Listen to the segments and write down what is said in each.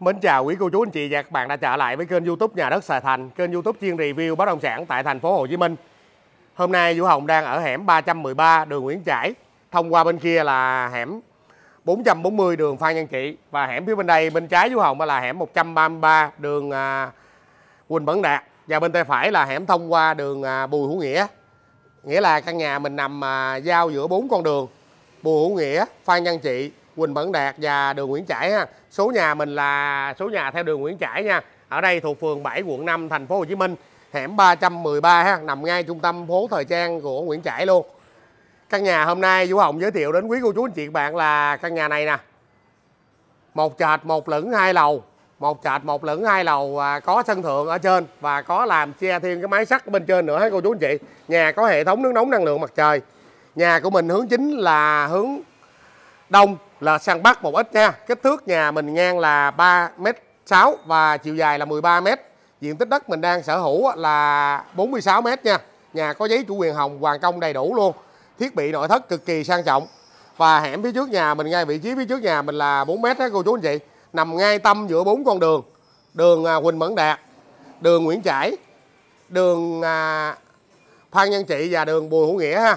Mến chào quý cô chú anh chị và các bạn đã trở lại với kênh YouTube Nhà đất Sài Thành, kênh YouTube chuyên review bất động sản tại thành phố Hồ Chí Minh. Hôm nay Vũ Hồng đang ở hẻm 313 đường Nguyễn Trãi, thông qua bên kia là hẻm 440 đường Phan Văn Trị và hẻm phía bên đây bên trái Vũ Hồng là hẻm 133 đường à, Quỳnh Bẩn Đạt và bên tay phải là hẻm thông qua đường à, Bùi Hữu Nghĩa. Nghĩa là căn nhà mình nằm à, giao giữa bốn con đường Bùi Hữu Nghĩa, Phan Văn Trị Quỳnh Bẩn Đạt và đường Nguyễn Trãi ha. Số nhà mình là số nhà theo đường Nguyễn Trãi nha. Ở đây thuộc phường 7 quận 5 thành phố Hồ Chí Minh, hẻm 313 ha, nằm ngay trung tâm phố thời trang của Nguyễn Trãi luôn. Căn nhà hôm nay Vũ Hồng giới thiệu đến quý cô chú anh chị bạn là căn nhà này nè. Một trệt, một lửng, hai lầu. Một trệt, một lửng, hai lầu và có sân thượng ở trên và có làm che thêm cái máy sắt bên trên nữa ha cô chú anh chị. Nhà có hệ thống nước nóng năng lượng mặt trời. Nhà của mình hướng chính là hướng đông là sang bắc một ít nha kích thước nhà mình ngang là 3 m 6 và chiều dài là 13 m diện tích đất mình đang sở hữu là 46 m nha nhà có giấy chủ quyền hồng hoàn công đầy đủ luôn thiết bị nội thất cực kỳ sang trọng và hẻm phía trước nhà mình ngay vị trí phía trước nhà mình là 4 m đó cô chú anh chị nằm ngay tâm giữa bốn con đường đường à, Huỳnh Mẫn Đạt đường Nguyễn Trãi đường à, Phan Nhân Trị và đường Bùi Hữu Nghĩa ha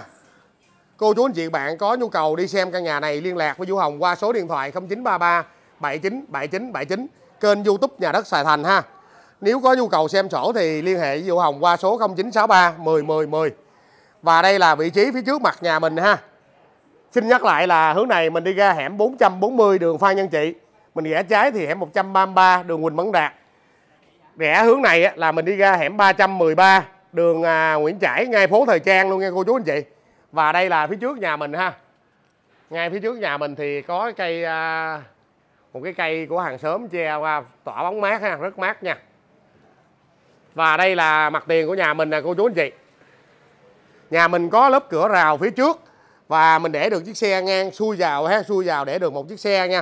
Cô chú anh chị bạn có nhu cầu đi xem căn nhà này liên lạc với Vũ Hồng qua số điện thoại 0933 79 79 79 kênh YouTube nhà đất Sài Thành ha. Nếu có nhu cầu xem sổ thì liên hệ với Vũ Hồng qua số 0963 10 10 10. Và đây là vị trí phía trước mặt nhà mình ha. Xin nhắc lại là hướng này mình đi ra hẻm 440 đường Phan Nhân Trị. Mình rẽ trái thì hẻm 133 đường huỳnh Mẫn Đạt. Rẽ hướng này là mình đi ra hẻm 313 đường à, Nguyễn Trãi ngay phố Thời Trang luôn nghe cô chú anh chị và đây là phía trước nhà mình ha ngay phía trước nhà mình thì có cây à, một cái cây của hàng xóm che qua tỏa bóng mát ha rất mát nha và đây là mặt tiền của nhà mình nè cô chú anh chị nhà mình có lớp cửa rào phía trước và mình để được chiếc xe ngang xuôi vào ha xuôi vào để được một chiếc xe nha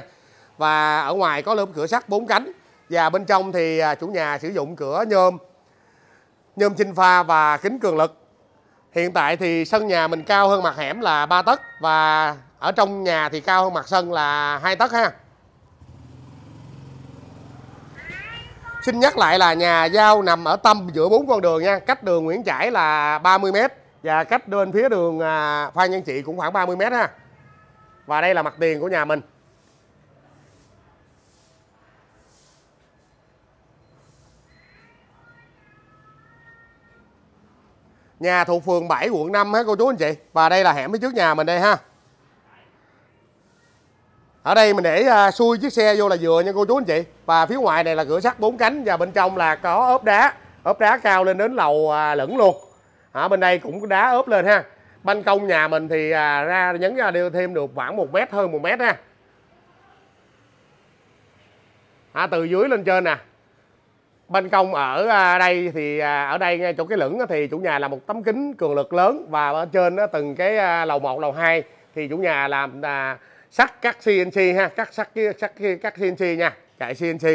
và ở ngoài có lớp cửa sắt bốn cánh và bên trong thì à, chủ nhà sử dụng cửa nhôm nhôm sinh pha và kính cường lực Hiện tại thì sân nhà mình cao hơn mặt hẻm là 3 tấc và ở trong nhà thì cao hơn mặt sân là 2 tấc ha. Xin nhắc lại là nhà giao nằm ở tâm giữa bốn con đường nha, cách đường Nguyễn Trãi là 30 m và cách bên phía đường à, Phan Nhân Trị cũng khoảng 30 m ha. Và đây là mặt tiền của nhà mình. Nhà thuộc phường 7 quận 5 ha cô chú anh chị. Và đây là hẻm phía trước nhà mình đây ha. Ở đây mình để à, xuôi chiếc xe vô là vừa nha cô chú anh chị. Và phía ngoài này là cửa sắt bốn cánh và bên trong là có ốp đá, ốp đá cao lên đến lầu à, lửng luôn. Ở bên đây cũng đá ốp lên ha. Ban công nhà mình thì à, ra nhấn ra à, đưa thêm được khoảng 1 mét hơn 1 mét ha. À, từ dưới lên trên nè bên công ở à, đây thì à, ở đây ngay chỗ cái lửng thì chủ nhà làm một tấm kính cường lực lớn và ở trên từng cái à, lầu 1, lầu 2 thì chủ nhà làm sắt cắt CNC ha, cắt sắt sắt cắt CNC nha, chạy CNC.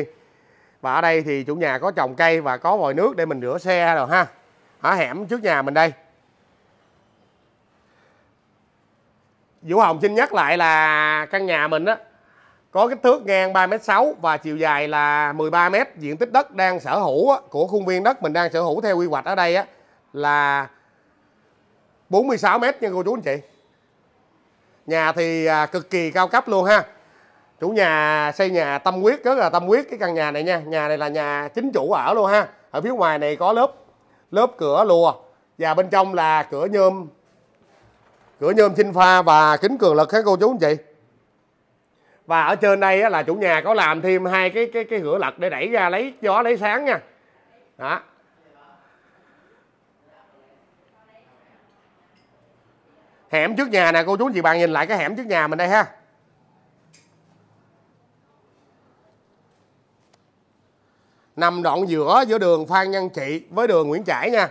Và ở đây thì chủ nhà có trồng cây và có vòi nước để mình rửa xe rồi ha. Ở hẻm trước nhà mình đây. Vũ Hồng xin nhắc lại là căn nhà mình á có kích thước ngang 3m6 và chiều dài là 13m diện tích đất đang sở hữu của khuôn viên đất mình đang sở hữu theo quy hoạch ở đây là 46m nha cô chú anh chị nhà thì à, cực kỳ cao cấp luôn ha chủ nhà xây nhà tâm quyết rất là tâm quyết cái căn nhà này nha nhà này là nhà chính chủ ở luôn ha ở phía ngoài này có lớp lớp cửa lùa và bên trong là cửa nhôm cửa nhôm sinh pha và kính cường lực các cô chú anh chị và ở trên đây là chủ nhà có làm thêm hai cái cái cái cửa lật để đẩy ra lấy gió lấy sáng nha đó hẻm trước nhà nè cô chú chị bạn nhìn lại cái hẻm trước nhà mình đây ha nằm đoạn giữa giữa đường Phan Văn Trị với đường Nguyễn Trãi nha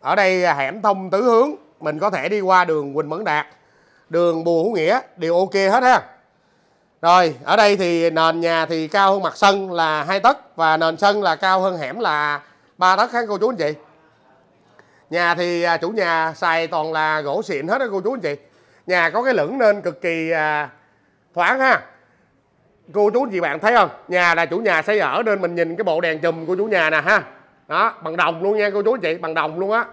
ở đây hẻm thông tứ hướng mình có thể đi qua đường Quỳnh Mẫn Đạt đường Bùa Hữu Nghĩa đều ok hết ha rồi, ở đây thì nền nhà thì cao hơn mặt sân là 2 tấc và nền sân là cao hơn hẻm là 3 tấc các cô chú anh chị. Nhà thì à, chủ nhà xài toàn là gỗ xịn hết đó cô chú anh chị. Nhà có cái lửng nên cực kỳ à, thoáng ha. Cô chú anh chị bạn thấy không? Nhà là chủ nhà xây ở nên mình nhìn cái bộ đèn chùm của chủ nhà nè ha. Đó, bằng đồng luôn nha cô chú anh chị, bằng đồng luôn á.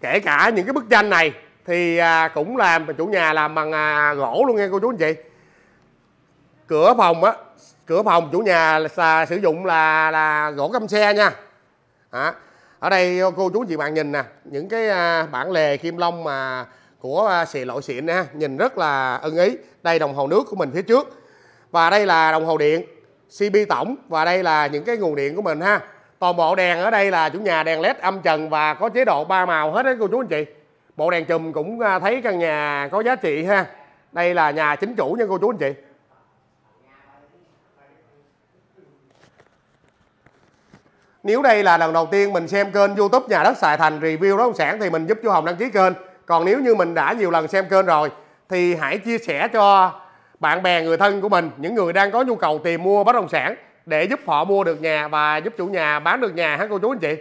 Kể cả những cái bức tranh này thì à, cũng làm chủ nhà làm bằng à, gỗ luôn nghe cô chú anh chị cửa phòng á cửa phòng chủ nhà là, sử dụng là là gỗ căm xe nha à, ở đây cô chú anh chị bạn nhìn nè những cái à, bản lề kim long mà của à, xì lội xịn ha nhìn rất là ưng ý đây đồng hồ nước của mình phía trước và đây là đồng hồ điện CP tổng và đây là những cái nguồn điện của mình ha toàn bộ đèn ở đây là chủ nhà đèn led âm trần và có chế độ ba màu hết đấy cô chú anh chị bộ đèn chùm cũng à, thấy căn nhà có giá trị ha đây là nhà chính chủ nha cô chú anh chị Nếu đây là lần đầu tiên mình xem kênh youtube Nhà đất Sài Thành review bất động sản thì mình giúp chú Hồng đăng ký kênh. Còn nếu như mình đã nhiều lần xem kênh rồi thì hãy chia sẻ cho bạn bè người thân của mình, những người đang có nhu cầu tìm mua bất động sản để giúp họ mua được nhà và giúp chủ nhà bán được nhà hả cô chú anh chị?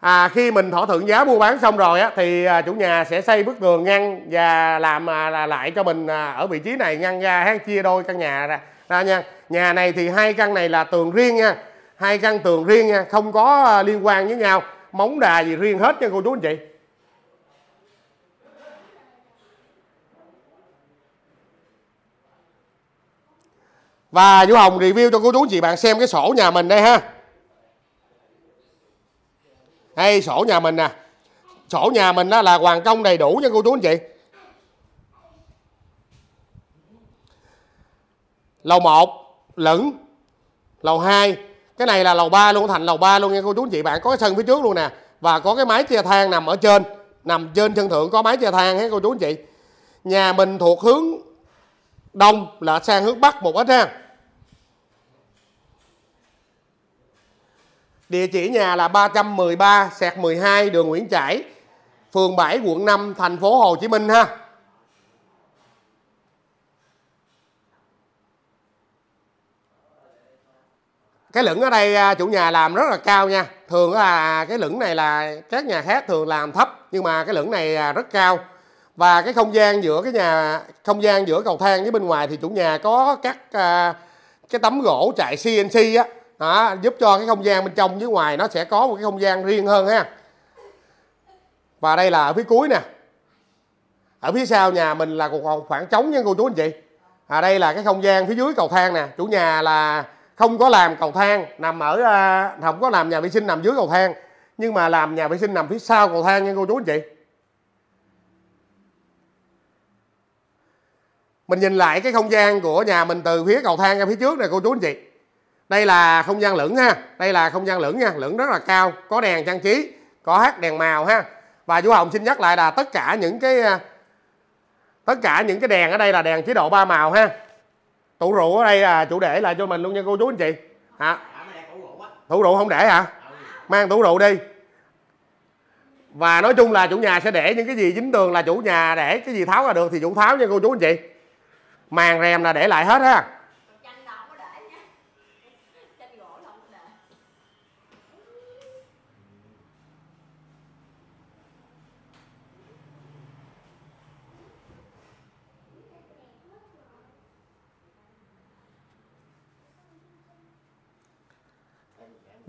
à, khi mình thỏa thuận giá mua bán xong rồi á, thì à, chủ nhà sẽ xây bức tường ngăn và làm à, là lại cho mình à, ở vị trí này ngăn ra ha, chia đôi căn nhà ra, ra nha nhà này thì hai căn này là tường riêng nha hai căn tường riêng nha không có à, liên quan với nhau móng đà gì riêng hết nha cô chú anh chị và vũ hồng review cho cô chú anh chị bạn xem cái sổ nhà mình đây ha hay sổ nhà mình nè sổ nhà mình đó là hoàn công đầy đủ nha cô chú anh chị lầu 1 lửng lầu 2 cái này là lầu 3 luôn thành lầu 3 luôn nha cô chú anh chị bạn có cái sân phía trước luôn nè và có cái máy chia thang nằm ở trên nằm trên sân thượng có máy chia thang hết cô chú anh chị nhà mình thuộc hướng đông là sang hướng bắc một ít ha Địa chỉ nhà là 313 sẹt 12 đường Nguyễn Trãi, phường 7 quận 5 thành phố Hồ Chí Minh ha. Cái lửng ở đây à, chủ nhà làm rất là cao nha. Thường là cái lửng này là các nhà khác thường làm thấp nhưng mà cái lửng này à, rất cao. Và cái không gian giữa cái nhà không gian giữa cầu thang với bên ngoài thì chủ nhà có các à, cái tấm gỗ chạy CNC á đó, giúp cho cái không gian bên trong với ngoài nó sẽ có một cái không gian riêng hơn ha và đây là ở phía cuối nè ở phía sau nhà mình là một khoảng trống nha cô chú anh chị à, đây là cái không gian phía dưới cầu thang nè chủ nhà là không có làm cầu thang nằm ở à, không có làm nhà vệ sinh nằm dưới cầu thang nhưng mà làm nhà vệ sinh nằm phía sau cầu thang nha cô chú anh chị mình nhìn lại cái không gian của nhà mình từ phía cầu thang ra phía trước nè cô chú anh chị đây là không gian lửng ha đây là không gian lửng nha lửng rất là cao có đèn trang trí có hát đèn màu ha và chú hồng xin nhắc lại là tất cả những cái à, tất cả những cái đèn ở đây là đèn chế độ ba màu ha tủ rượu ở đây là chủ để lại cho mình luôn nha cô chú anh chị hả tủ rượu không để hả mang tủ rượu đi và nói chung là chủ nhà sẽ để những cái gì dính tường là chủ nhà để cái gì tháo ra được thì chủ tháo nha cô chú anh chị màn rèm là để lại hết ha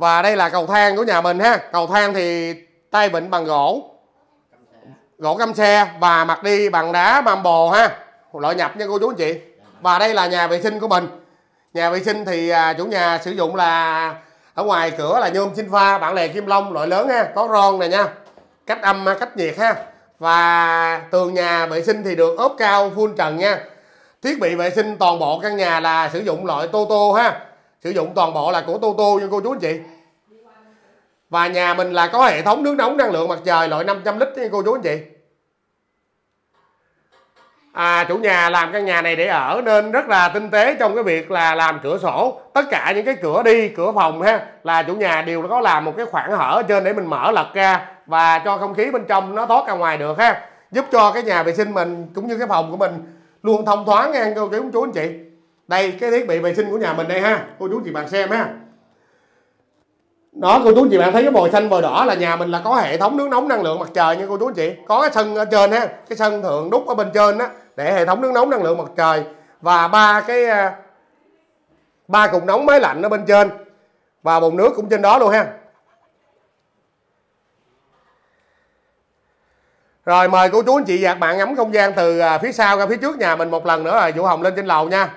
và đây là cầu thang của nhà mình ha cầu thang thì tay vịn bằng gỗ gỗ căm xe và mặt đi bằng đá bồ ha loại nhập nha cô chú anh chị và đây là nhà vệ sinh của mình nhà vệ sinh thì à, chủ nhà sử dụng là ở ngoài cửa là nhôm sinh pha bản lề kim long loại lớn ha có ron này nha cách âm à, cách nhiệt ha và tường nhà vệ sinh thì được ốp cao full trần nha thiết bị vệ sinh toàn bộ căn nhà là sử dụng loại toto ha sử dụng toàn bộ là của toto nha cô chú anh chị và nhà mình là có hệ thống nước nóng năng lượng mặt trời loại 500 lít nha cô chú anh chị à, chủ nhà làm căn nhà này để ở nên rất là tinh tế trong cái việc là làm cửa sổ tất cả những cái cửa đi cửa phòng ha là chủ nhà đều có làm một cái khoảng hở trên để mình mở lật ra và cho không khí bên trong nó thoát ra ngoài được ha giúp cho cái nhà vệ sinh mình cũng như cái phòng của mình luôn thông thoáng nha cô chú anh chị đây cái thiết bị vệ sinh của nhà mình đây ha cô chú chị bạn xem ha đó cô chú chị bạn thấy cái vòi xanh vòi đỏ là nhà mình là có hệ thống nước nóng năng lượng mặt trời nha cô chú chị có cái sân ở trên ha cái sân thượng đúc ở bên trên đó để hệ thống nước nóng năng lượng mặt trời và ba cái à, ba cục nóng máy lạnh ở bên trên và bồn nước cũng trên đó luôn ha Rồi mời cô chú anh chị và bạn ngắm không gian từ à, phía sau ra phía trước nhà mình một lần nữa rồi Vũ Hồng lên trên lầu nha.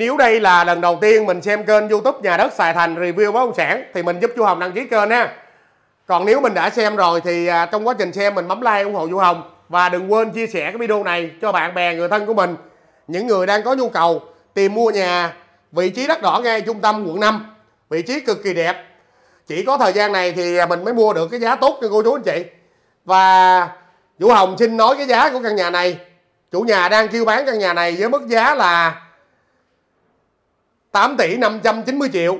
nếu đây là lần đầu tiên mình xem kênh youtube nhà đất Sài Thành review bất động sản thì mình giúp chú Hồng đăng ký kênh ha còn nếu mình đã xem rồi thì à, trong quá trình xem mình bấm like ủng hộ chú Hồng và đừng quên chia sẻ cái video này cho bạn bè người thân của mình những người đang có nhu cầu tìm mua nhà vị trí đất đỏ ngay trung tâm quận 5 vị trí cực kỳ đẹp chỉ có thời gian này thì mình mới mua được cái giá tốt cho cô chú anh chị và Vũ Hồng xin nói cái giá của căn nhà này chủ nhà đang kêu bán căn nhà này với mức giá là 8 tỷ 590 triệu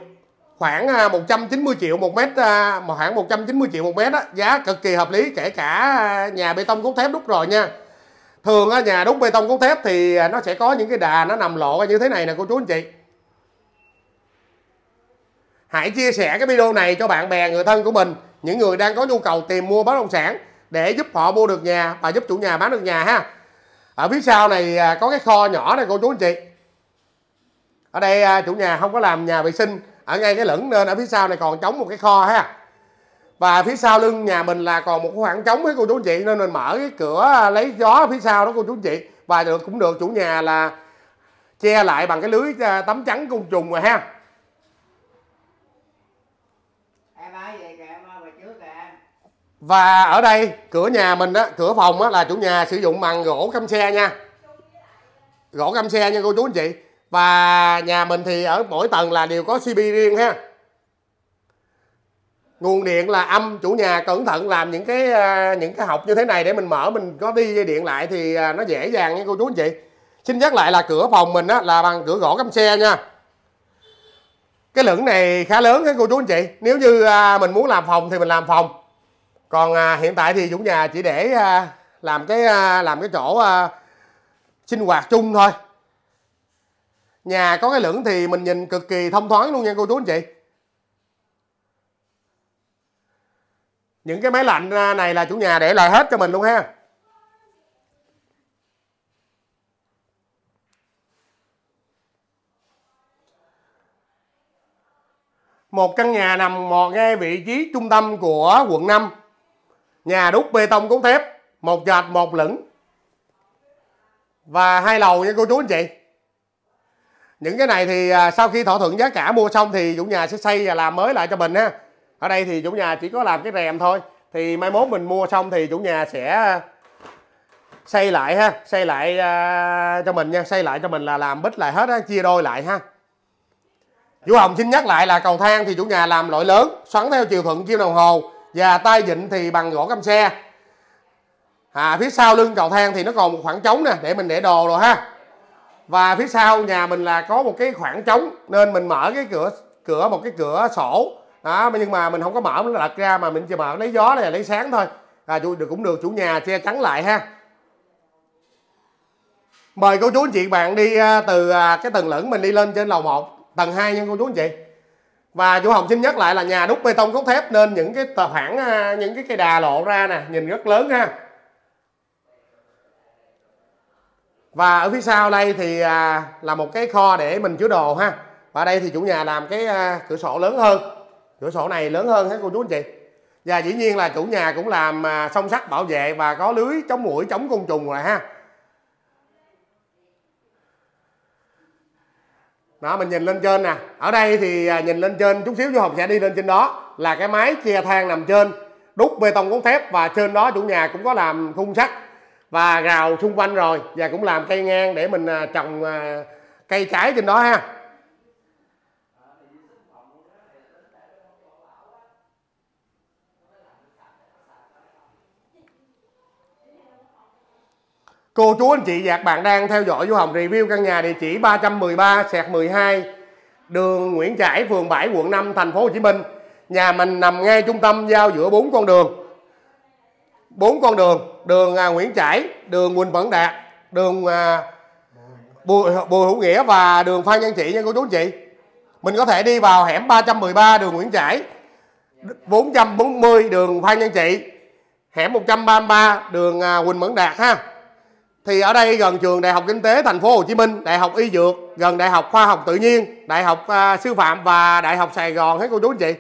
khoảng 190 à, triệu một mét à, mà khoảng 190 triệu một mét đó, giá cực kỳ hợp lý kể cả à, nhà bê tông cốt thép đúc rồi nha thường nhà đúc bê tông cốt thép thì nó sẽ có những cái đà nó nằm lộ như thế này nè cô chú anh chị hãy chia sẻ cái video này cho bạn bè người thân của mình những người đang có nhu cầu tìm mua bất động sản để giúp họ mua được nhà và giúp chủ nhà bán được nhà ha ở phía sau này có cái kho nhỏ này cô chú anh chị ở đây à, chủ nhà không có làm nhà vệ sinh ở ngay cái lửng nên ở phía sau này còn trống một cái kho ha và phía sau lưng nhà mình là còn một khoảng trống với cô chú chị nên mình mở cái cửa à, lấy gió phía sau đó cô chú chị và được cũng được chủ nhà là che lại bằng cái lưới à, tấm trắng côn trùng rồi ha và ở đây cửa nhà mình á cửa phòng á là chủ nhà sử dụng bằng gỗ căm xe nha gỗ căm xe nha cô chú anh chị và nhà mình thì ở mỗi tầng là đều có cb riêng ha nguồn điện là âm chủ nhà cẩn thận làm những cái à, những cái học như thế này để mình mở mình có đi dây điện lại thì à, nó dễ dàng nha cô chú anh chị xin nhắc lại là cửa phòng mình á, là bằng cửa gỗ cắm xe nha cái lửng này khá lớn hết cô chú anh chị nếu như à, mình muốn làm phòng thì mình làm phòng còn hiện tại thì chủ nhà chỉ để làm cái làm cái chỗ sinh hoạt chung thôi nhà có cái lửng thì mình nhìn cực kỳ thông thoáng luôn nha cô chú anh chị những cái máy lạnh này là chủ nhà để lại hết cho mình luôn ha một căn nhà nằm mò ngay vị trí trung tâm của quận 5 nhà đúc bê tông cốt thép một trệt một lửng và hai lầu nha cô chú anh chị những cái này thì à, sau khi thỏa thuận giá cả mua xong thì chủ nhà sẽ xây và làm mới lại cho mình ha ở đây thì chủ nhà chỉ có làm cái rèm thôi thì mai mốt mình mua xong thì chủ nhà sẽ à, xây lại ha xây lại à, cho mình nha xây lại cho mình là làm bít lại hết á chia đôi lại ha vũ hồng xin nhắc lại là cầu thang thì chủ nhà làm loại lớn xoắn theo chiều thuận kim đồng hồ và tay vịn thì bằng gỗ căm xe à phía sau lưng cầu thang thì nó còn một khoảng trống nè để mình để đồ rồi ha và phía sau nhà mình là có một cái khoảng trống nên mình mở cái cửa cửa một cái cửa sổ đó nhưng mà mình không có mở nó lật ra mà mình chỉ mở lấy gió này lấy sáng thôi à được cũng được chủ nhà che chắn lại ha mời cô chú anh chị bạn đi à, từ à, cái tầng lửng mình đi lên trên lầu 1 tầng 2 nha cô chú anh chị và chủ hồng xin nhắc lại là nhà đúc bê tông cốt thép nên những cái khoảng à, những cái cây đà lộ ra nè nhìn rất lớn ha và ở phía sau đây thì à, là một cái kho để mình chứa đồ ha và đây thì chủ nhà làm cái à, cửa sổ lớn hơn cửa sổ này lớn hơn hết cô chú anh chị và dĩ nhiên là chủ nhà cũng làm à, song sắt bảo vệ và có lưới chống mũi chống côn trùng rồi ha đó mình nhìn lên trên nè ở đây thì à, nhìn lên trên chút xíu chú học sẽ đi lên trên đó là cái máy chia thang nằm trên đúc bê tông cốt thép và trên đó chủ nhà cũng có làm khung sắt và rào xung quanh rồi và cũng làm cây ngang để mình à, trồng à, cây trái trên đó ha Cô chú anh chị và các bạn đang theo dõi Du Hồng review căn nhà địa chỉ 313 sẹt 12 đường Nguyễn Trãi, phường 7, quận 5, thành phố Hồ Chí Minh. Nhà mình nằm ngay trung tâm giao giữa bốn con đường bốn con đường đường à, Nguyễn Trãi đường Quỳnh Bẩn Đạt đường à, Bùi, Bùi Hữu Nghĩa và đường Phan Văn Trị nha cô chú anh chị mình có thể đi vào hẻm 313 đường Nguyễn Trãi 440 đường Phan Văn Trị hẻm 133 đường à, Quỳnh Mẫn Đạt ha thì ở đây gần trường Đại học Kinh tế Thành phố Hồ Chí Minh, Đại học Y Dược, gần Đại học Khoa học Tự nhiên, Đại học à, Sư phạm và Đại học Sài Gòn hết cô chú anh chị.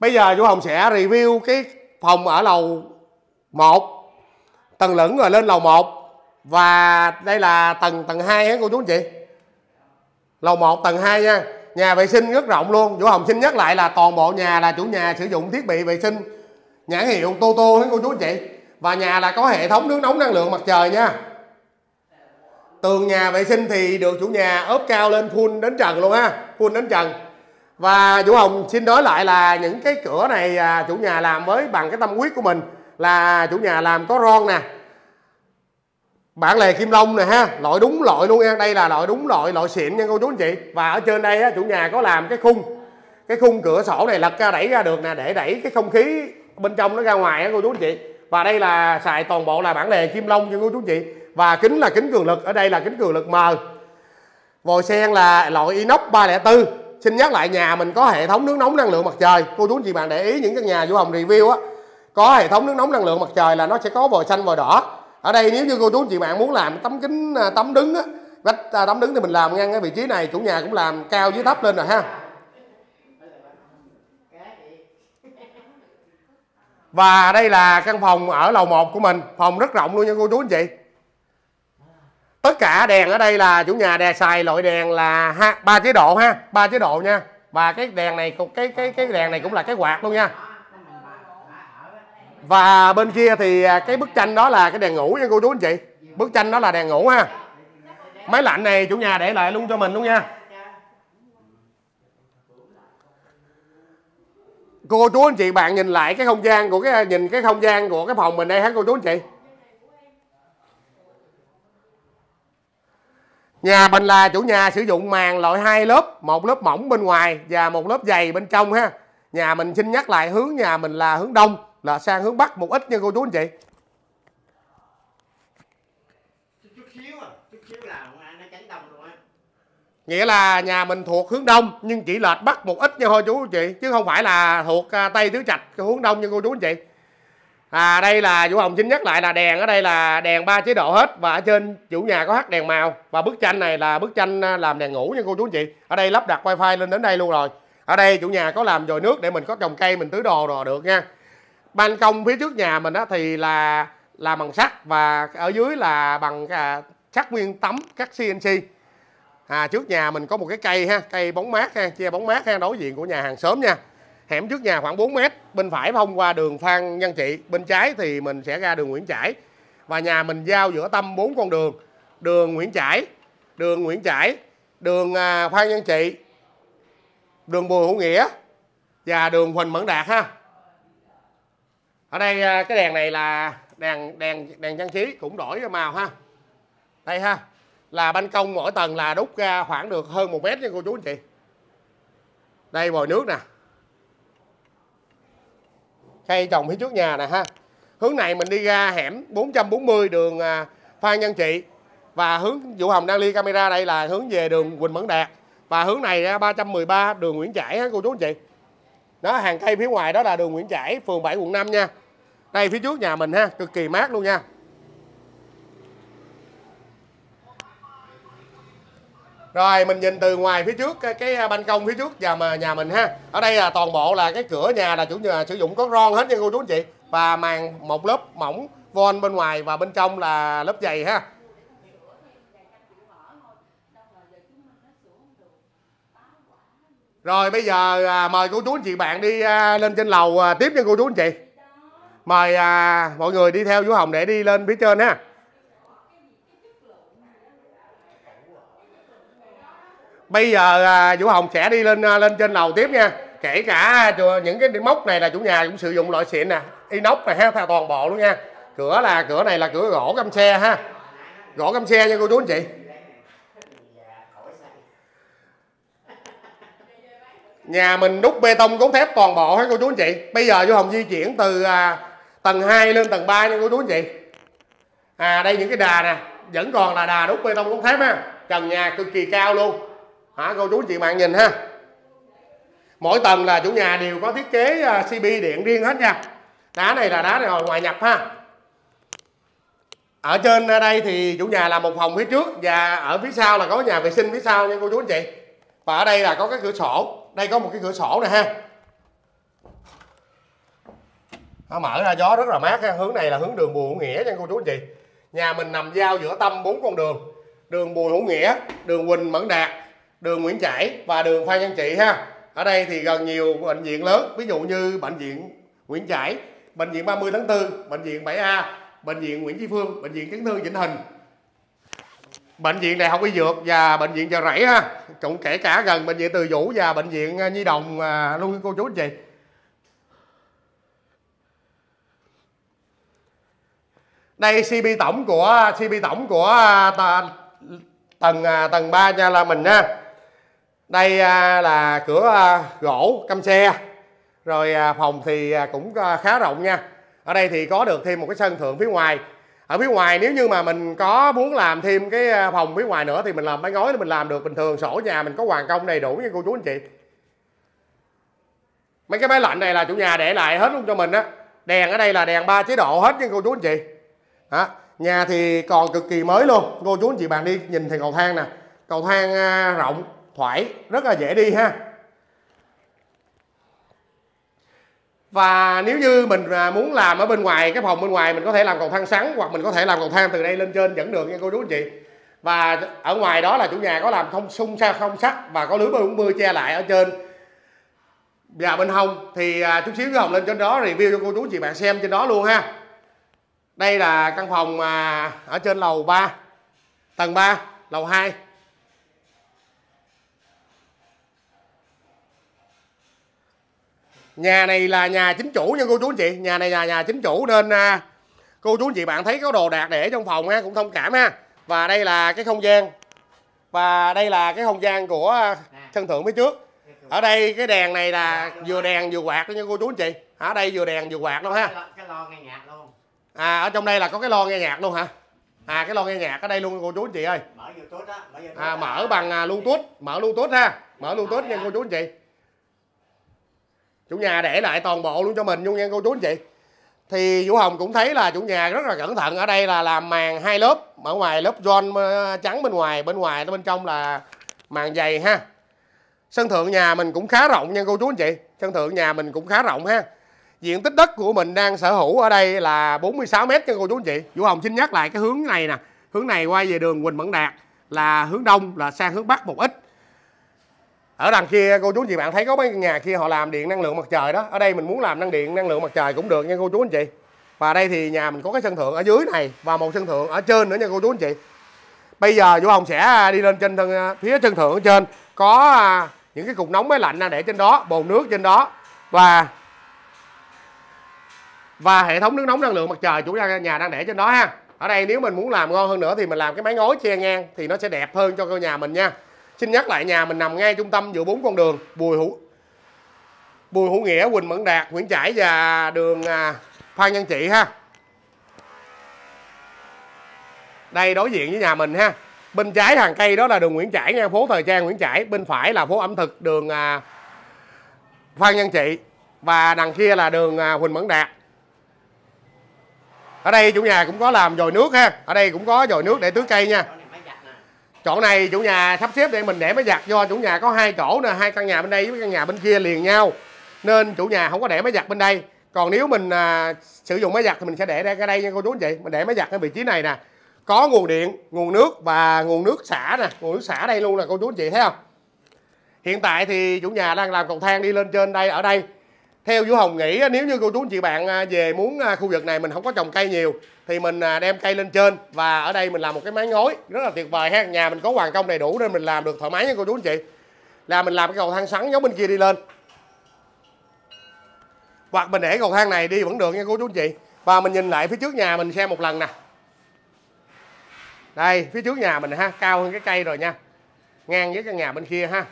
Bây giờ chú Hồng sẽ review cái phòng ở lầu 1 tầng lửng rồi lên lầu 1 và đây là tầng tầng 2 á cô chú anh chị lầu 1 tầng 2 nha nhà vệ sinh rất rộng luôn Vũ Hồng xin nhắc lại là toàn bộ nhà là chủ nhà sử dụng thiết bị vệ sinh nhãn hiệu Toto hết cô chú anh chị và nhà là có hệ thống nước nóng năng lượng mặt trời nha tường nhà vệ sinh thì được chủ nhà ốp cao lên full đến trần luôn ha full đến trần và Vũ Hồng xin nói lại là những cái cửa này à, chủ nhà làm với bằng cái tâm huyết của mình là chủ nhà làm có ron nè bản lề kim long nè ha loại đúng loại luôn nha đây là loại đúng loại loại xịn nha cô chú anh chị và ở trên đây á, chủ nhà có làm cái khung cái khung cửa sổ này lật ra đẩy ra được nè để đẩy cái không khí bên trong nó ra ngoài á cô chú anh chị và đây là xài toàn bộ là bản lề kim long nha cô chú anh chị và kính là kính cường lực ở đây là kính cường lực mờ vòi sen là loại inox 304 xin nhắc lại nhà mình có hệ thống nước nóng năng lượng mặt trời cô chú anh chị bạn để ý những căn nhà du hồng review á có hệ thống nước nóng năng lượng mặt trời là nó sẽ có vòi xanh vòi đỏ ở đây nếu như cô chú chị bạn muốn làm tấm kính à, tấm đứng á vách à, tấm đứng thì mình làm ngang cái vị trí này chủ nhà cũng làm cao dưới thấp lên rồi ha và đây là căn phòng ở lầu 1 của mình phòng rất rộng luôn nha cô chú anh chị tất cả đèn ở đây là chủ nhà đè xài loại đèn là ha ba chế độ ha ba chế độ nha và cái đèn này cái cái cái đèn này cũng là cái quạt luôn nha và bên kia thì à, cái bức tranh đó là cái đèn ngủ nha cô chú anh chị bức tranh đó là đèn ngủ ha máy lạnh này chủ nhà để lại luôn cho mình luôn nha cô chú anh chị bạn nhìn lại cái không gian của cái à, nhìn cái không gian của cái phòng mình đây hả cô chú anh chị Nhà mình là chủ nhà sử dụng màn loại hai lớp, một lớp mỏng bên ngoài và một lớp dày bên trong ha. Nhà mình xin nhắc lại hướng nhà mình là hướng đông là sang hướng bắc một ít nha cô chú anh chị nghĩa là nhà mình thuộc hướng đông nhưng chỉ lệch bắc một ít nha thôi chú anh chị chứ không phải là thuộc à, tây tứ trạch hướng đông nha cô chú anh chị à đây là chủ hồng chính nhắc lại là đèn ở đây là đèn ba chế độ hết và ở trên chủ nhà có hắt đèn màu và bức tranh này là bức tranh à, làm đèn ngủ nha cô chú anh chị ở đây lắp đặt wifi lên đến đây luôn rồi ở đây chủ nhà có làm dồi nước để mình có trồng cây mình tưới đồ rồi được nha ban công phía trước nhà mình á thì là là bằng sắt và ở dưới là bằng à, sắt nguyên tấm cắt CNC à, trước nhà mình có một cái cây ha cây bóng mát ha che bóng mát ha đối diện của nhà hàng xóm nha hẻm trước nhà khoảng 4 mét bên phải thông qua đường Phan Nhân Trị bên trái thì mình sẽ ra đường Nguyễn Trãi và nhà mình giao giữa tâm bốn con đường đường Nguyễn Trãi đường Nguyễn Trãi đường à, Phan Nhân Trị đường Bùi Hữu Nghĩa và đường Huỳnh Mẫn Đạt ha ở đây à, cái đèn này là đèn đèn đèn trang trí cũng đổi màu ha đây ha là ban công mỗi tầng là đúc ra khoảng được hơn một mét nha cô chú anh chị đây vòi nước nè cây trồng phía trước nhà nè ha hướng này mình đi ra hẻm 440 đường à, Phan Nhân Trị và hướng Vũ Hồng đang ly camera đây là hướng về đường Quỳnh Mẫn Đạt và hướng này ra 313 đường Nguyễn Trãi cô chú anh chị đó hàng cây phía ngoài đó là đường Nguyễn Trãi phường 7 quận 5 nha đây phía trước nhà mình ha cực kỳ mát luôn nha Rồi mình nhìn từ ngoài phía trước cái, cái à, ban công phía trước nhà mà nhà mình ha. Ở đây là toàn bộ là cái cửa nhà là chủ nhà sử dụng có ron hết nha cô chú anh chị. Và màn một lớp mỏng von bên ngoài và bên trong là lớp dày ha. Rồi bây giờ à, mời cô chú anh chị bạn đi à, lên trên lầu tiếp nha cô chú anh chị mời à, mọi người đi theo Vũ Hồng để đi lên phía trên ha bây giờ à, Vũ Hồng sẽ đi lên à, lên trên lầu tiếp nha kể cả những cái móc này là chủ nhà cũng sử dụng loại xịn nè inox này ha toàn bộ luôn nha cửa là cửa này là cửa gỗ cam xe ha gỗ cam xe nha cô chú anh chị nhà mình đúc bê tông cốt thép toàn bộ hết cô chú anh chị bây giờ vô hồng di chuyển từ à, tầng 2 lên tầng 3 nha cô chú anh chị à đây những cái đà nè vẫn còn là đà đúc bê tông cốt thép ha trần nhà cực kỳ cao luôn hả cô chú anh chị bạn nhìn ha mỗi tầng là chủ nhà đều có thiết kế cb à, điện riêng hết nha đá này là đá này rồi ngoài nhập ha ở trên à, đây thì chủ nhà là một phòng phía trước và ở phía sau là có nhà vệ sinh phía sau nha cô chú anh chị và ở đây là có cái cửa sổ đây có một cái cửa sổ này ha nó mở ra gió rất là mát ha. hướng này là hướng đường bùi hữu nghĩa nha cô chú anh chị nhà mình nằm giao giữa tâm bốn con đường đường bùi hữu nghĩa đường quỳnh mẫn đạt đường nguyễn trãi và đường phan văn trị ha ở đây thì gần nhiều bệnh viện lớn ví dụ như bệnh viện nguyễn trãi bệnh viện 30 tháng 4 bệnh viện 7a bệnh viện nguyễn chí phương bệnh viện chấn thương chỉnh hình bệnh viện đại học y dược và bệnh viện chợ rẫy ha cũng kể cả gần bệnh viện từ Vũ và bệnh viện à, nhi đồng à, luôn cô chú anh chị đây cb tổng của cb tổng của à, tầng à, tầng 3 nha là mình nha đây à, là cửa gỗ căm xe rồi phòng thì cũng khá rộng nha ở đây thì có được thêm một cái sân thượng phía ngoài ở phía ngoài nếu như mà mình có muốn làm thêm cái phòng phía ngoài nữa thì mình làm mái ngói mình làm được bình thường sổ nhà mình có hoàn công đầy đủ nha cô chú anh chị mấy cái máy lạnh này là chủ nhà để lại hết luôn cho mình á đèn ở đây là đèn ba chế độ hết nha cô chú anh chị đó. nhà thì còn cực kỳ mới luôn cô chú anh chị bạn đi nhìn thì cầu thang nè cầu thang à, rộng thoải rất là dễ đi ha và nếu như mình à, muốn làm ở bên ngoài cái phòng bên ngoài mình có thể làm cầu thang sắn hoặc mình có thể làm cầu thang từ đây lên trên dẫn đường nha cô chú anh chị và ở ngoài đó là chủ nhà có làm thông sung sao không sắt và có lưới bơi cũng bươi che lại ở trên và bên hông thì à, chút xíu cái hồng lên trên đó review cho cô chú chị bạn xem trên đó luôn ha đây là căn phòng mà ở trên lầu 3 tầng 3 lầu 2 nhà này là nhà chính chủ nha cô chú anh chị nhà này là nhà chính chủ nên à, cô chú anh chị bạn thấy có đồ đạc để trong phòng ha cũng thông cảm ha và đây là cái không gian và đây là cái không gian của à, sân thượng phía trước ở đây cái đèn này là vừa đèn vừa quạt đó nha cô chú anh chị ở đây vừa đèn vừa quạt luôn ha cái lon nghe nhạc luôn à ở trong đây là có cái lo nghe nhạc luôn hả à cái lo nghe nhạc ở đây luôn cô chú anh chị ơi mở youtube đó mở à mở bằng à, bluetooth mở bluetooth ha mở bluetooth nha cô chú anh chị chủ nhà để lại toàn bộ luôn cho mình luôn nha cô chú anh chị thì Vũ Hồng cũng thấy là chủ nhà rất là cẩn thận ở đây là làm màn hai lớp ở ngoài lớp john ờ, trắng bên ngoài bên ngoài bên trong là màn dày ha sân thượng nhà mình cũng khá rộng nha cô chú anh chị sân thượng nhà mình cũng khá rộng ha diện tích đất của mình đang sở hữu ở đây là 46 mét nha cô chú anh chị Vũ Hồng xin nhắc lại cái hướng này nè hướng này quay về đường Quỳnh Mẫn Đạt là hướng đông là sang hướng bắc một ít ở đằng kia cô chú anh chị bạn thấy có mấy nhà kia họ làm điện năng lượng mặt trời đó ở đây mình muốn làm năng điện năng lượng mặt trời cũng được nha cô chú anh chị và đây thì nhà mình có cái sân thượng ở dưới này và một sân thượng ở trên nữa nha cô chú anh chị bây giờ vũ hồng sẽ à, đi lên trên thân, à, phía sân thượng ở trên có à, những cái cục nóng máy lạnh để trên đó bồn nước trên đó và và hệ thống nước nóng năng lượng mặt trời chủ nhà đang để trên đó ha ở đây nếu mình muốn làm ngon hơn nữa thì mình làm cái máy ngói che ngang thì nó sẽ đẹp hơn cho ngôi nhà mình nha xin nhắc lại nhà mình nằm ngay trung tâm giữa bốn con đường bùi hữu bùi hữu nghĩa quỳnh mẫn đạt nguyễn trãi và đường à, phan nhân trị ha đây đối diện với nhà mình ha bên trái hàng cây đó là đường nguyễn trãi nha phố thời trang nguyễn trãi bên phải là phố ẩm thực đường à, phan nhân trị và đằng kia là đường huỳnh à, mẫn đạt ở đây chủ nhà cũng có làm dồi nước ha ở đây cũng có dồi nước để tưới cây nha chỗ này chủ nhà sắp xếp để mình để máy giặt do chủ nhà có hai chỗ nè hai căn nhà bên đây với căn nhà bên kia liền nhau nên chủ nhà không có để máy giặt bên đây còn nếu mình à, sử dụng máy giặt thì mình sẽ để ra cái đây nha cô chú anh chị mình để máy giặt ở vị trí này nè có nguồn điện nguồn nước và nguồn nước xả nè nguồn nước xả đây luôn nè cô chú anh chị thấy không hiện tại thì chủ nhà đang làm cầu thang đi lên trên đây ở đây theo Vũ Hồng nghĩ nếu như cô chú anh chị bạn à, về muốn à, khu vực này mình không có trồng cây nhiều thì mình à, đem cây lên trên và ở đây mình làm một cái mái ngói rất là tuyệt vời ha nhà mình có hoàn công đầy đủ nên mình làm được thoải mái nha cô chú anh chị là mình làm cái cầu thang sắn giống bên kia đi lên hoặc mình để cầu thang này đi vẫn được nha cô chú anh chị và mình nhìn lại phía trước nhà mình xem một lần nè đây phía trước nhà mình ha cao hơn cái cây rồi nha ngang với cái nhà bên kia ha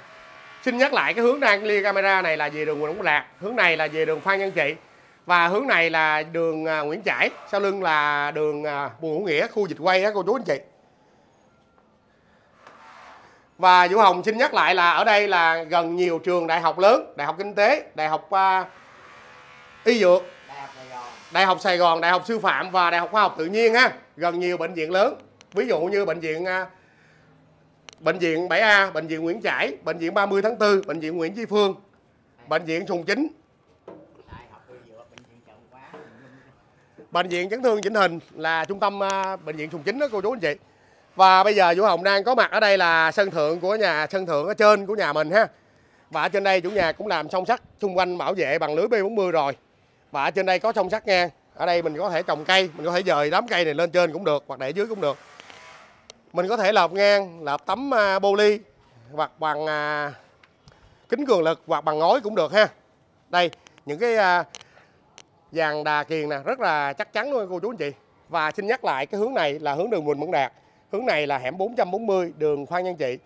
xin nhắc lại cái hướng đang clear camera này là về đường Nguyễn Quốc Lạc hướng này là về đường Phan Nhân Trị và hướng này là đường à, Nguyễn Trãi sau lưng là đường à, Bùi Hữu Nghĩa khu dịch quay đó cô chú anh chị và Vũ Hồng xin nhắc lại là ở đây là gần nhiều trường đại học lớn đại học kinh tế đại học uh, y dược đại học, đại học Sài Gòn đại học sư phạm và đại học khoa học tự nhiên ha gần nhiều bệnh viện lớn ví dụ như bệnh viện uh, bệnh viện 7A, bệnh viện Nguyễn Trãi, bệnh viện 30 tháng 4, bệnh viện Nguyễn Chí Phương, bệnh viện Sùng Chính. Bệnh viện chấn thương chỉnh hình là trung tâm à, bệnh viện Sùng Chính đó cô chú anh chị. Và bây giờ Vũ Hồng đang có mặt ở đây là sân thượng của nhà sân thượng ở trên của nhà mình ha. Và ở trên đây chủ nhà cũng làm song sắt xung quanh bảo vệ bằng lưới B40 rồi. Và ở trên đây có song sắt ngang. Ở đây mình có thể trồng cây, mình có thể dời đám cây này lên trên cũng được hoặc để dưới cũng được mình có thể lợp ngang lợp tấm à, bô ly hoặc bằng à, kính cường lực hoặc bằng ngói cũng được ha đây những cái dàn à, đà kiền nè rất là chắc chắn luôn cô chú anh chị và xin nhắc lại cái hướng này là hướng đường Quỳnh Mẫn Đạt hướng này là hẻm 440 đường Phan Nhân Trị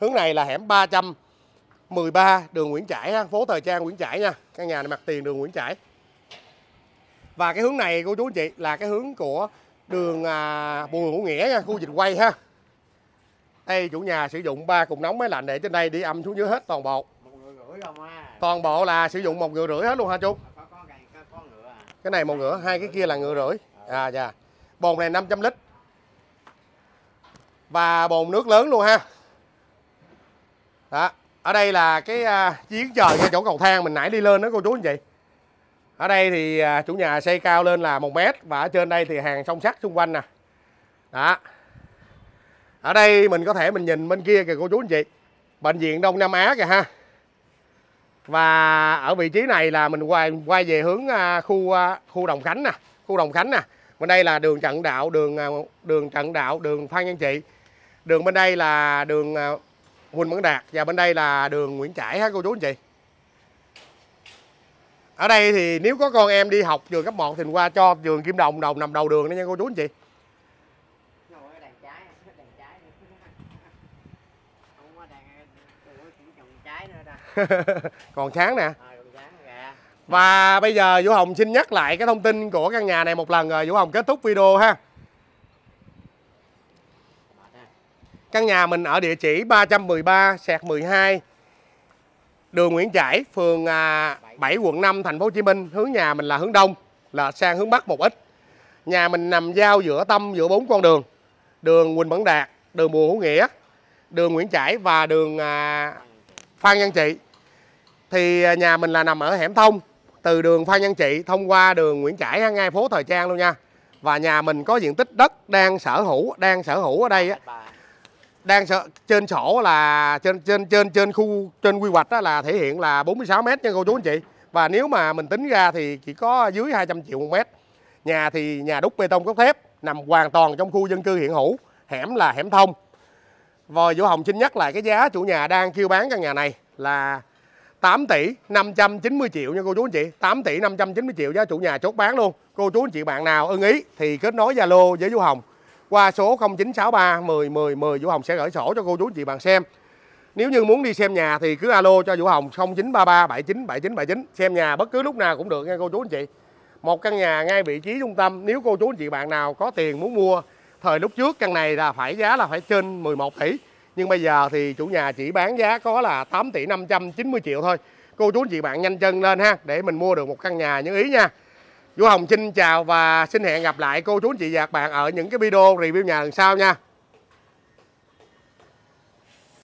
hướng này là hẻm 313 đường Nguyễn Trãi ha. phố Thời Trang Nguyễn Trãi nha căn nhà này mặt tiền đường Nguyễn Trãi và cái hướng này cô chú anh chị là cái hướng của đường à, Bùi Hữu Nghĩa nha, khu dịch quay ha. Đây chủ nhà sử dụng ba cục nóng máy lạnh để trên đây đi âm xuống dưới hết toàn bộ. À. Toàn bộ là sử dụng một ngựa rưỡi hết luôn hả chú? Có, có, có, à. Cái này một ngựa, hai cái kia là ngựa rưỡi. À dạ. Bồn này 500 lít. Và bồn nước lớn luôn ha. Đó. Ở đây là cái uh, giếng trời ngay chỗ cầu thang mình nãy đi lên đó cô chú anh chị ở đây thì à, chủ nhà xây cao lên là một mét và ở trên đây thì hàng song sắt xung quanh nè đó ở đây mình có thể mình nhìn bên kia kìa cô chú anh chị bệnh viện đông nam á kìa ha và ở vị trí này là mình quay quay về hướng à, khu à, khu đồng khánh nè khu đồng khánh nè bên đây là đường trận đạo đường đường trận đạo đường phan nhân trị đường bên đây là đường Huỳnh Mẫn Đạt và bên đây là đường Nguyễn Trãi ha cô chú anh chị ở đây thì nếu có con em đi học trường cấp 1 thì qua cho trường Kim Đồng đồng nằm đầu đường đó nha cô chú anh chị còn sáng nè và bây giờ Vũ Hồng xin nhắc lại cái thông tin của căn nhà này một lần rồi Vũ Hồng kết thúc video ha Căn nhà mình ở địa chỉ 313 sẹt 12 đường Nguyễn Trãi, phường 7 à, quận 5 thành phố Hồ Chí Minh, hướng nhà mình là hướng đông, là sang hướng bắc một ít. Nhà mình nằm giao giữa tâm giữa bốn con đường. Đường Quỳnh Bẩn Đạt, đường Bùa Hữu Nghĩa, đường Nguyễn Trãi và đường à, Phan Văn Trị. Thì à, nhà mình là nằm ở hẻm thông từ đường Phan Văn Trị thông qua đường Nguyễn Trãi ngay phố Thời Trang luôn nha. Và nhà mình có diện tích đất đang sở hữu, đang sở hữu ở đây á đang sợ trên sổ là trên trên trên trên khu trên quy hoạch đó là thể hiện là 46 m nha cô chú anh chị. Và nếu mà mình tính ra thì chỉ có dưới 200 triệu một mét. Nhà thì nhà đúc bê tông cốt thép, nằm hoàn toàn trong khu dân cư hiện hữu, hẻm là hẻm thông. Rồi Vũ Hồng xin nhắc lại cái giá chủ nhà đang kêu bán căn nhà này là 8 tỷ 590 triệu nha cô chú anh chị 8 tỷ 590 triệu giá chủ nhà chốt bán luôn Cô chú anh chị bạn nào ưng ý thì kết nối Zalo với Vũ Hồng qua số 0963 10 10 10 Vũ Hồng sẽ gửi sổ cho cô chú chị bạn xem. Nếu như muốn đi xem nhà thì cứ alo cho Vũ Hồng 0933 79 79 79 xem nhà bất cứ lúc nào cũng được nha cô chú anh chị. Một căn nhà ngay vị trí trung tâm, nếu cô chú anh chị bạn nào có tiền muốn mua, thời lúc trước căn này là phải giá là phải trên 11 tỷ, nhưng bây giờ thì chủ nhà chỉ bán giá có là 8 tỷ 590 triệu thôi. Cô chú anh chị bạn nhanh chân lên ha để mình mua được một căn nhà như ý nha. Vũ Hồng xin chào và xin hẹn gặp lại cô chú anh chị và các bạn ở những cái video review nhà lần sau nha